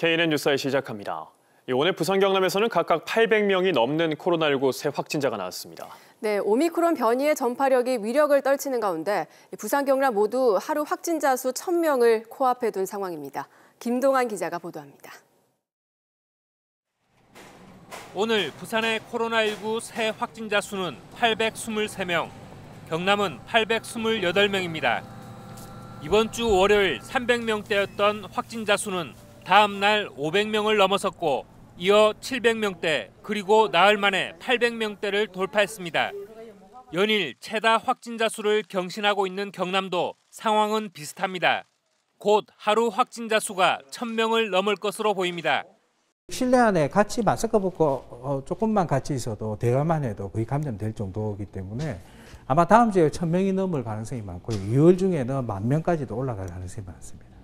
KNN 뉴스에 시작합니다. 오늘 부산 경남에서는 각각 800명이 넘는 코로나19 새 확진자가 나왔습니다. 네, 오미크론 변이의 전파력이 위력을 떨치는 가운데 부산 경남 모두 하루 확진자 수 1000명을 코앞에 둔 상황입니다. 김동환 기자가 보도합니다. 오늘 부산의 코로나19 새 확진자 수는 823명, 경남은 828명입니다. 이번 주 월요일 300명대였던 확진자 수는 다음 날 500명을 넘어섰고 이어 700명대 그리고 나흘 만에 800명대를 돌파했습니다. 연일 최다 확진자 수를 경신하고 있는 경남도 상황은 비슷합니다. 곧 하루 확진자 수가 1000명을 넘을 것으로 보입니다. 실내 안에 같이 마스크 벗고 어, 조금만 같이 있어도 대화만 해도 거의 감염될 정도이기 때문에 아마 다음 주에 1000명이 넘을 가능성이 많고 2월 중에는 만 명까지도 올라갈 가능성이 많습니다.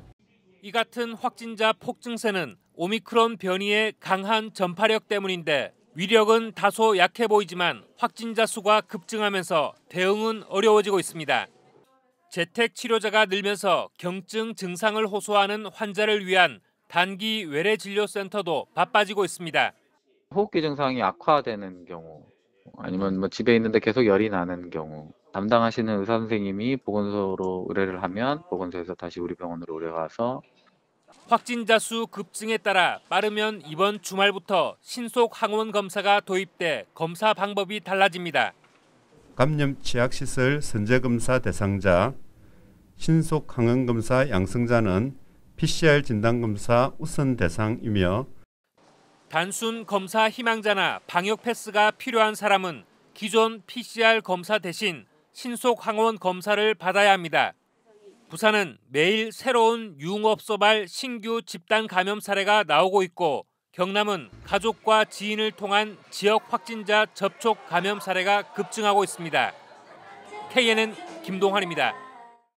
이 같은 확진자 폭증세는 오미크론 변이의 강한 전파력 때문인데 위력은 다소 약해 보이지만 확진자 수가 급증하면서 대응은 어려워지고 있습니다. 재택 치료자가 늘면서 경증 증상을 호소하는 환자를 위한 단기 외래 진료 센터도 바빠지고 있습니다. 호흡기 증상이 악화되는 경우 아니면 뭐 집에 있는데 계속 열이 나는 경우 담당하시는 의사 선생님이 보건소로 의뢰를 하면 보건소에서 다시 우리 병원으로 의뢰가 서 확진자 수 급증에 따라 빠르면 이번 주말부터 신속 항원 검사가 도입돼 검사 방법이 달라집니다. 감염 취약 시설 선제 검사 대상자, 신속 항원 검사 양성자는 PCR 진단 검사 우선 대상이며 단순 검사 희망자나 방역 패스가 필요한 사람은 기존 PCR 검사 대신 신속 항원 검사를 받아야 합니다. 부산은 매일 새로운 유흥업소발 신규 집단 감염 사례가 나오고 있고 경남은 가족과 지인을 통한 지역 확진자 접촉 감염 사례가 급증하고 있습니다. KNN 김동환입니다.